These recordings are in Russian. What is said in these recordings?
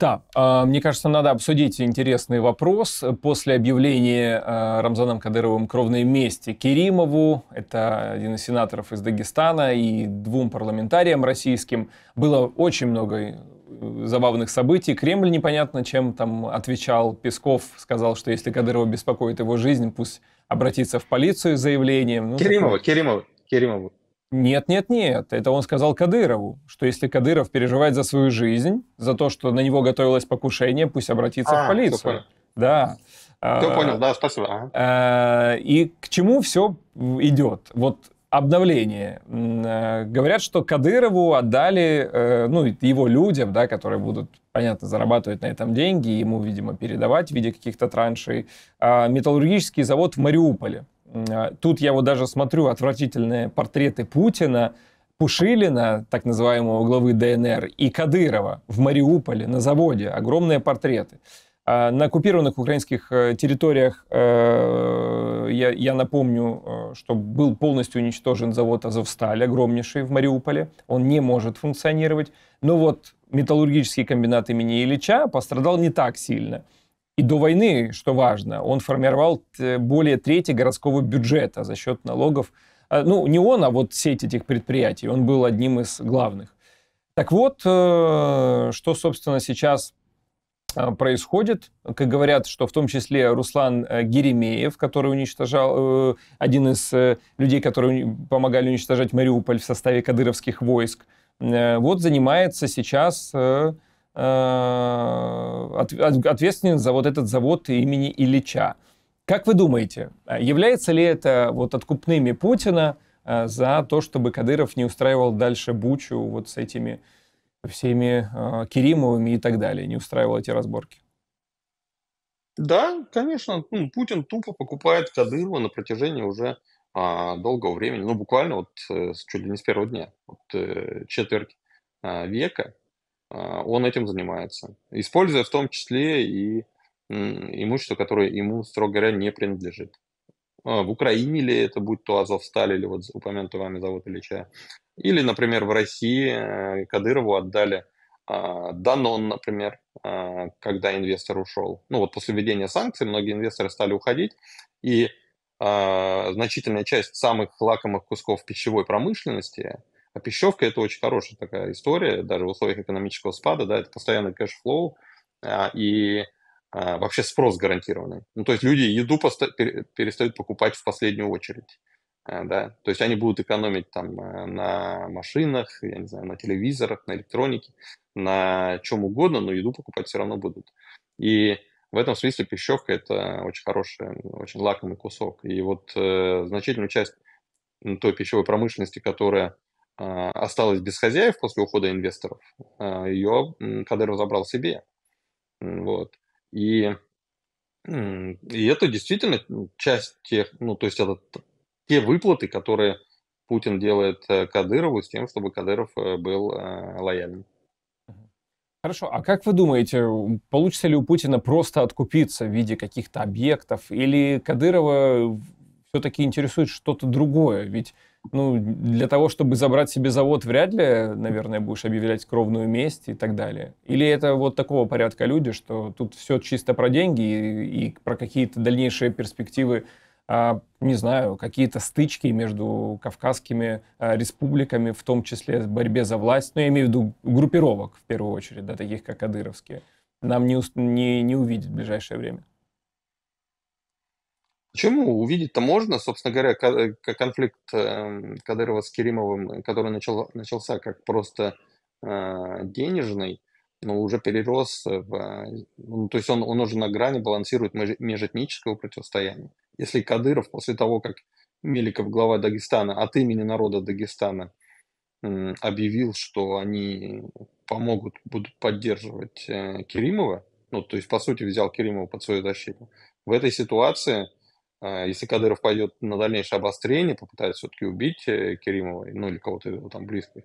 Да, а, мне кажется, надо обсудить интересный вопрос. После объявления э, Рамзаном Кадыровым кровной мести Керимову, это один из сенаторов из Дагестана, и двум парламентариям российским, было очень много э, забавных событий. Кремль непонятно чем там отвечал. Песков сказал, что если Кадырова беспокоит его жизнь, пусть обратится в полицию с заявлением. Ну, Керимова, такое... Керимова, Керимова. Нет, нет, нет. Это он сказал Кадырову, что если Кадыров переживает за свою жизнь, за то, что на него готовилось покушение, пусть обратится а, в полицию. Да. Все а, понял, да, спасибо. А, и к чему все идет? Вот обновление. Э, говорят, что Кадырову отдали, э, ну, его людям, да, которые будут, понятно, зарабатывать на этом деньги, ему, видимо, передавать в виде каких-то траншей, а, металлургический завод в Мариуполе. А, тут я вот даже смотрю отвратительные портреты Путина, Пушилина, так называемого главы ДНР, и Кадырова в Мариуполе на заводе. Огромные портреты. А, на оккупированных украинских э, территориях, э, я, я напомню, э, что был полностью уничтожен завод «Азовсталь», огромнейший в Мариуполе. Он не может функционировать. Но вот металлургический комбинат имени Ильича пострадал не так сильно – и до войны, что важно, он формировал э, более трети городского бюджета за счет налогов. А, ну, не он, а вот сеть этих предприятий. Он был одним из главных. Так вот, э, что, собственно, сейчас а, происходит. Как говорят, что в том числе Руслан э, Геремеев, который уничтожал, один из людей, которые помогали уничтожать Мариуполь в составе кадыровских войск, вот занимается сейчас Э, ответственен за вот этот завод имени Ильича. Как вы думаете, э, является ли это вот откупными Путина э, за то, чтобы Кадыров не устраивал дальше бучу вот с этими всеми Керимовыми и так далее, не устраивал эти разборки? Да, конечно, ну, Путин тупо покупает Кадырова на протяжении уже а, долгого времени, ну буквально вот чуть ли не с первого дня, вот четверть а, века а, он этим занимается, используя в том числе и имущество, которое ему, строго говоря, не принадлежит. А, в Украине ли это, будь то Азовсталь или вот упомянутый вами завод Ильича, или, например, в России э, Кадырову отдали а, Данон, например, когда инвестор ушел. Ну вот после введения санкций многие инвесторы стали уходить, и значительная часть самых лакомых кусков пищевой промышленности – а пищевка – это очень хорошая такая история, даже в условиях экономического спада, да, это постоянный кэшфлоу а, и а, вообще спрос гарантированный. Ну, то есть люди еду поста- перестают покупать в последнюю очередь. А, да? То есть они будут экономить там э, на машинах, я не знаю, на телевизорах, на электронике, на чем угодно, но еду покупать все равно будут. И в этом смысле пищевка – это очень хороший, очень лакомый кусок. И вот э, значительную часть той пищевой промышленности, которая а, осталась без хозяев после ухода инвесторов, а, ее Кадыров забрал себе. Вот. И, и это действительно часть тех, ну, то есть это те выплаты, которые Путин делает э, Кадырову с тем, чтобы Кадыров э, был э, лояльным. Хорошо, а как вы думаете, получится ли у Путина просто откупиться в виде каких-то объектов, или Кадырова все-таки интересует что-то другое? Ведь ну, для того, чтобы забрать себе завод, вряд ли, наверное, будешь объявлять кровную месть и так далее. Или это вот такого порядка люди, что тут все чисто про деньги и, и про какие-то дальнейшие перспективы, а, не знаю, какие-то стычки между кавказскими а, республиками, в том числе в борьбе за власть. Ну, я имею в виду группировок, в первую очередь, да, таких как Кадыровские. Нам не, не, не увидеть в ближайшее время. Почему? Увидеть-то можно. Собственно говоря, э, конфликт эм, Кадырова с Керимовым, который начал, начался как просто э, денежный, но уже перерос в... Э, ну, то есть он, он уже на грани балансирует межэтнического противостояния. Если Кадыров после того, как Меликов, глава Дагестана, от имени народа Дагестана объявил, что они помогут, будут поддерживать Керимова, ну, то есть, по сути, взял Керимова под свою защиту. В этой ситуации а, если Кадыров пойдет на дальнейшее обострение, попытается все-таки убить э, Керимова, ну или кого-то его там близких,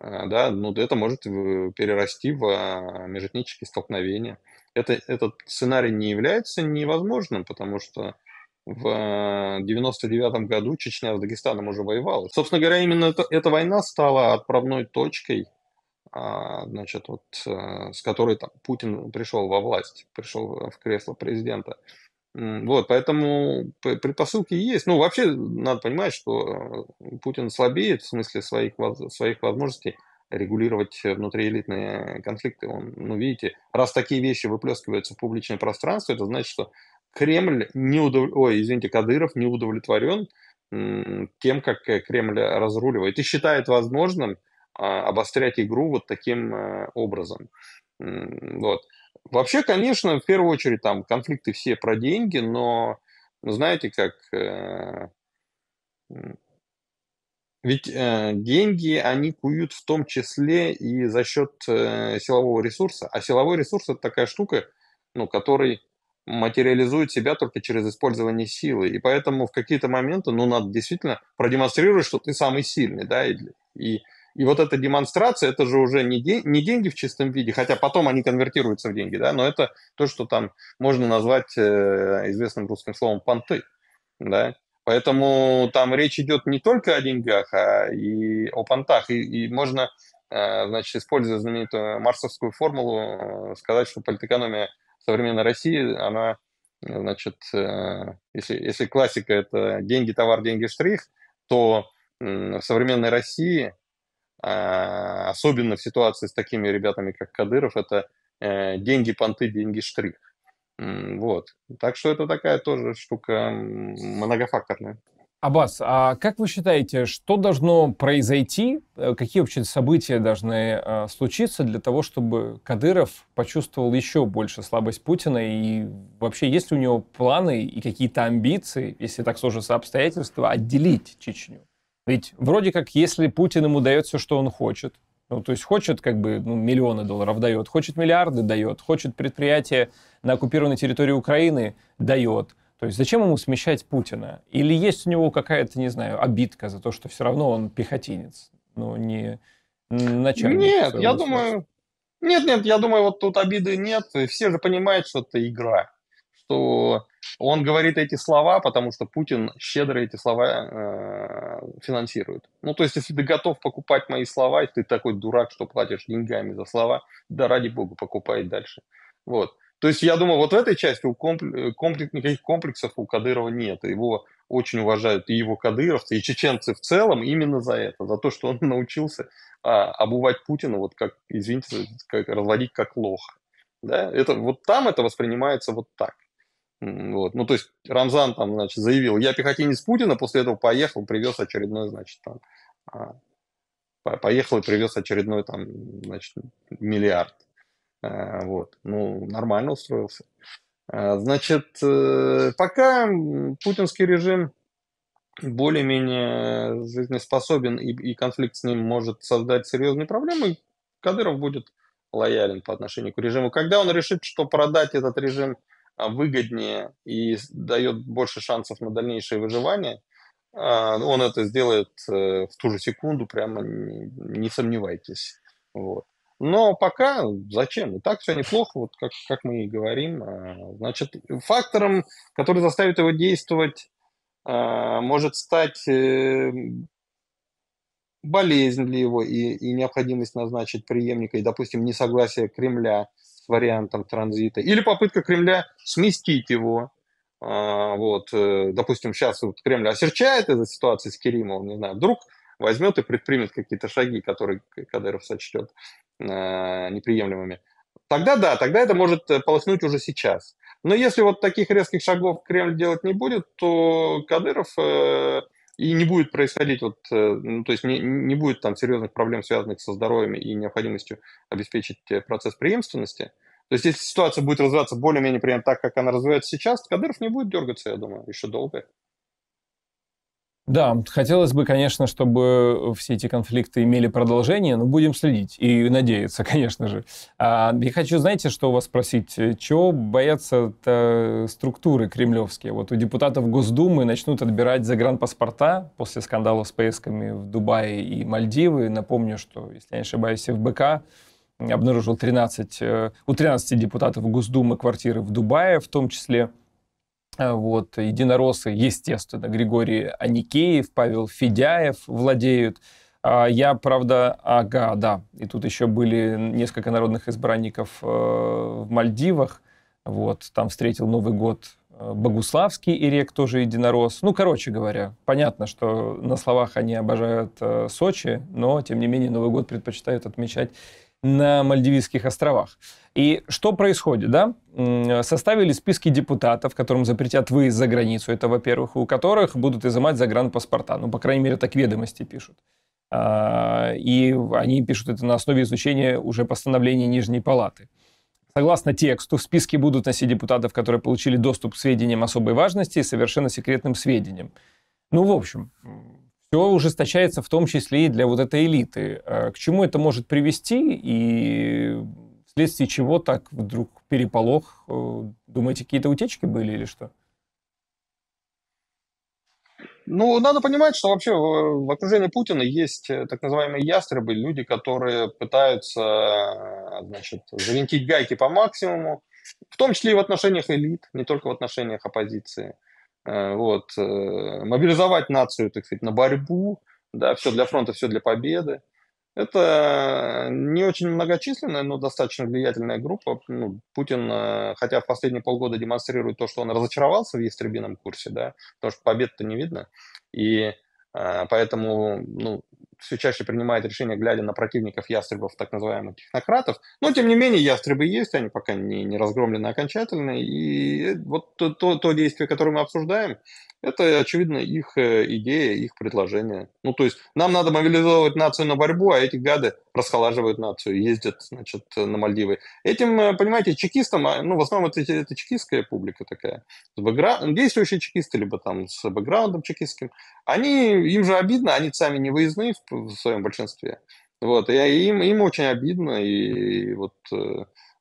а, да, ну это может э, перерасти в а, межэтнические столкновения. Это, этот сценарий не является невозможным, потому что в 99 году Чечня с Дагестаном уже воевала. Собственно говоря, именно это, эта война стала отправной точкой, значит, вот, э, с которой там, Путин пришел во власть, пришел в кресло президента. Вот, поэтому предпосылки есть. Ну, вообще, надо понимать, что э, Путин слабеет в смысле своих, своих возможностей регулировать внутриэлитные конфликты. Он, ну, видите, раз такие вещи выплескиваются в публичное пространство, это значит, что Кремль не удов... Ой, извините, Кадыров не удовлетворен тем, как Кремль разруливает и считает возможным а, обострять игру вот таким э, образом. Вот. Вообще, конечно, в первую очередь там конфликты все про деньги, но ну, знаете как... Э, ведь э, деньги, они куют в том числе и за счет э, силового ресурса. А силовой ресурс – это такая штука, ну, который материализует себя только через использование силы. И поэтому в какие-то моменты, ну, надо действительно продемонстрировать, что ты самый сильный, да, и, и и вот эта демонстрация, это же уже не, де- не деньги в чистом виде, хотя потом они конвертируются в деньги, да, но это то, что там можно назвать э, известным русским словом понты, да. Поэтому там речь идет не только о деньгах, а и о понтах. И, и можно, э, значит, используя знаменитую марсовскую формулу, э, сказать, что политэкономия современной России, она, значит, э, если, если классика – это деньги, товар, деньги, штрих, то в современной России а, особенно в ситуации с такими ребятами, как Кадыров, это э, деньги понты, деньги штрих. Вот. Так что это такая тоже штука многофакторная. Аббас, а как вы считаете, что должно произойти, э, какие вообще события должны а, случиться для того, чтобы Кадыров почувствовал еще больше слабость Путина? И вообще, есть ли у него планы и какие-то амбиции, если так сложатся обстоятельства, отделить Чечню? Ведь вроде как, если Путин ему дает все, что он хочет, ну, то есть хочет как бы ну, миллионы долларов дает, хочет миллиарды дает, хочет предприятие на оккупированной территории Украины дает. То есть зачем ему смещать Путина? Или есть у него какая-то, не знаю, обидка за то, что все равно он пехотинец, Но не начальник? Нет, я слова. думаю, нет, нет, я думаю, вот тут обиды нет. Все же понимают, что это игра, что он говорит эти слова, потому что Путин щедро эти слова э, финансирует. Ну, то есть, если ты готов покупать мои слова, если ты такой дурак, что платишь деньгами за слова, да ради бога, покупай дальше. Вот. То есть, я думаю, вот в этой части у комплекс, э, комплекс, никаких комплексов у Кадырова нет. Его очень уважают и его кадыровцы, и чеченцы в целом именно за это, за то, что он научился а, обувать Путина, вот как, извините, как, разводить как лоха. Да? Это, вот там это воспринимается вот так. Вот. Ну, то есть Рамзан там, значит, заявил, я пехотинец Путина, после этого поехал, привез очередной, значит, там, а, поехал и привез очередной, там, значит, миллиард. Э, вот. Ну, нормально устроился. Э, значит, э, пока путинский режим более-менее жизнеспособен и, и конфликт с ним может создать серьезные проблемы, Кадыров будет лоялен по отношению к режиму. Когда он решит, что продать этот режим – а, выгоднее и дает больше шансов на дальнейшее выживание, а, он это сделает э, в ту же секунду, прямо не, не сомневайтесь. Вот. Но пока зачем? И так все неплохо, вот как, как мы и говорим. А, значит, фактором, который заставит его действовать, может стать э, болезнь для его и, и необходимость назначить преемника, и, допустим, несогласие Кремля вариантом транзита, или попытка Кремля сместить его. А, вот, э, допустим, сейчас вот Кремль осерчает из-за ситуации с Керимовым, не знаю, вдруг возьмет и предпримет какие-то шаги, которые Кадыров сочтет а, неприемлемыми. Тогда да, тогда это может полоснуть уже сейчас. Но если вот таких резких шагов Кремль делать не будет, то Кадыров э, и не будет происходить, вот, э, ну, то есть не, не будет там серьезных проблем, связанных со здоровьем и необходимостью обеспечить э, процесс преемственности. То есть если ситуация будет развиваться более-менее примерно так, как она развивается сейчас, Кадыров не будет дергаться, я думаю, еще долго. Да, хотелось бы, конечно, чтобы все эти конфликты имели продолжение, но будем следить и надеяться, конечно же. А, я хочу, знаете, что у вас спросить? Чего боятся э, структуры кремлевские? Вот у депутатов Госдумы начнут отбирать загранпаспорта после скандала с поисками в Дубае и Мальдивы. Напомню, что, если я не ошибаюсь, ФБК обнаружил 13, э, у 13 депутатов Госдумы квартиры в Дубае, в том числе а вот, единороссы, естественно, Григорий Аникеев, Павел Федяев владеют. А я, правда, ага, да, и тут еще были несколько народных избранников э, в Мальдивах. Вот, там встретил Новый год э, Богуславский и рек тоже единорос. Ну, короче говоря, понятно, что на словах они обожают э, Сочи, но, тем не менее, Новый год предпочитают отмечать на Мальдивийских островах. И что происходит, да? Составили списки депутатов, которым запретят выезд за границу, это, во-первых, у которых будут изымать загранпаспорта. Ну, по крайней мере, так ведомости пишут. А, и они пишут это на основе изучения уже постановления Нижней Палаты. Согласно тексту, в списке будут носить депутатов, которые получили доступ к сведениям особой важности и совершенно секретным сведениям. Ну, в общем, все ужесточается в том числе и для вот этой элиты. Э, к чему это может привести и вследствие чего так вдруг переполох? Э, думаете, какие-то утечки были или что? Ну, надо понимать, что вообще э, в окружении Путина есть так называемые ястребы, люди, которые пытаются значит, завинтить гайки по максимуму, в том числе и в отношениях элит, не только в отношениях оппозиции. Э, вот, э, мобилизовать нацию, так сказать, на борьбу, да, все для фронта, все для победы. Это не очень многочисленная, но достаточно влиятельная группа. Ну, Путин, э, хотя в последние полгода демонстрирует то, что он разочаровался в ястребином курсе, да, потому что побед-то не видно. И поэтому ну, все чаще принимает решения, глядя на противников ястребов, так называемых технократов. Но, тем не менее, ястребы есть, они пока не, не разгромлены окончательно. И э, вот то, то, то действие, которое мы обсуждаем, это, очевидно, их э, идея, их предложение. Ну, то есть нам надо мобилизовывать нацию на борьбу, а эти гады расхолаживают нацию, ездят, значит, на Мальдивы. Этим, э, понимаете, чекистам, а, ну, в основном это, это чекистская публика такая, с бэкгра... действующие чекисты, либо там с бэкграундом чекистским, они, им же обидно, они сами не выездные в в своем большинстве. Вот, и им, им очень обидно, и вот, э,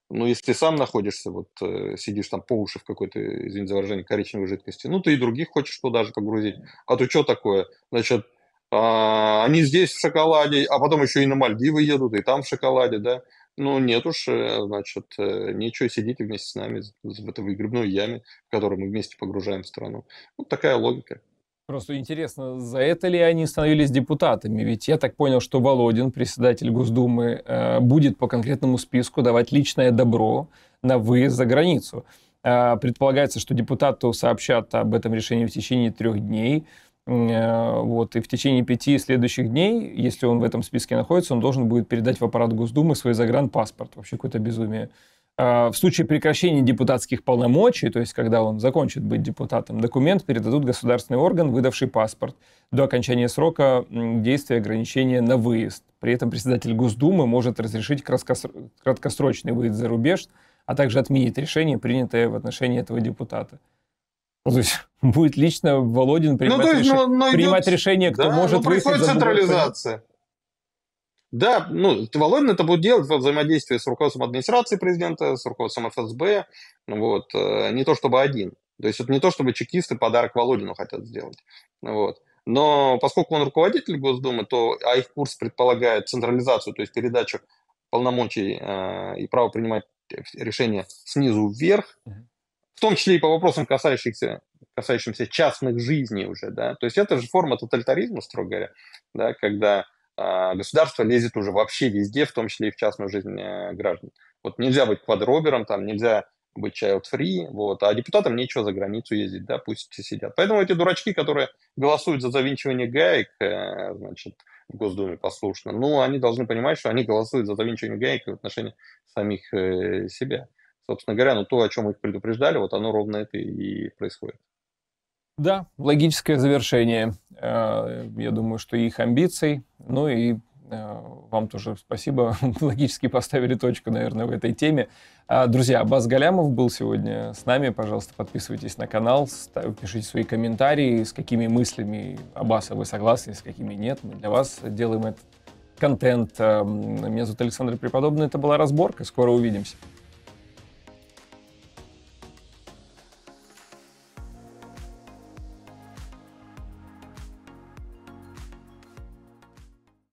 ну, если ты сам находишься, вот, э, сидишь там по уши в какой-то, извините за выражение, коричневой жидкости, ну, ты и других хочешь туда же погрузить. А то что такое? Значит, а, они здесь в шоколаде, а потом еще и на Мальдивы едут, и там в шоколаде, да? Ну, нет уж, э, значит, ничего, сидите вместе с нами в этой грибной яме, в которой мы вместе погружаем страну. Вот такая логика. Просто интересно, за это ли они становились депутатами? Ведь я так понял, что Володин, председатель Госдумы, э, будет по конкретному списку давать личное добро на выезд за границу. А, предполагается, что депутату сообщат об этом решении в течение трех дней. Э, вот, и в течение пяти следующих дней, если он в этом списке находится, он должен будет передать в аппарат Госдумы свой загранпаспорт. Вообще какое-то безумие. А, в случае прекращения депутатских полномочий, то есть когда он закончит быть депутатом, документ передадут государственный орган, выдавший паспорт, до окончания срока действия ограничения на выезд. При этом председатель Госдумы может разрешить краткосрочный выезд за рубеж, а также отменить решение, принятое в отношении этого депутата. Ну, то есть будет лично Володин ну, принимать, ну, есть, реш... ну, ну, принимать решение, кто да, может ну, выехать за централизация. Да, ну, Володин это будет делать в взаимодействии с руководством администрации президента, с руководством ФСБ, ну вот, э, не то чтобы один. То есть это не то, чтобы чекисты подарок Володину хотят сделать. Вот. Но поскольку он руководитель Госдумы, то, а их курс предполагает централизацию, то есть передачу полномочий э, и право принимать решения снизу вверх, в том числе и по вопросам, касающихся, касающимся частных жизней уже, да, то есть это же форма тоталитаризма, строго говоря, да, когда а, государство лезет уже вообще везде, в том числе и в частную жизнь э, граждан. Вот нельзя быть квадробером, там нельзя быть child-free, вот, а депутатам нечего за границу ездить, да, пусть все сидят. Поэтому эти дурачки, которые голосуют за завинчивание гаек, э, значит, в Госдуме послушно, ну, они должны понимать, что они голосуют за завинчивание гаек в отношении самих э, себя. Собственно говоря, ну, то, о чем их предупреждали, вот оно ровно это и происходит. Да, логическое завершение. Э, я думаю, что их амбиций, ну и э, вам тоже спасибо. Логически поставили точку, наверное, в этой теме. А, друзья, Абаз Галямов был сегодня с нами. Пожалуйста, подписывайтесь на канал, пишите свои комментарии, с какими мыслями Аббаса вы согласны, с какими нет. Мы для вас делаем этот контент. Э, Меня зовут Александр Преподобный, это была «Разборка». Скоро увидимся.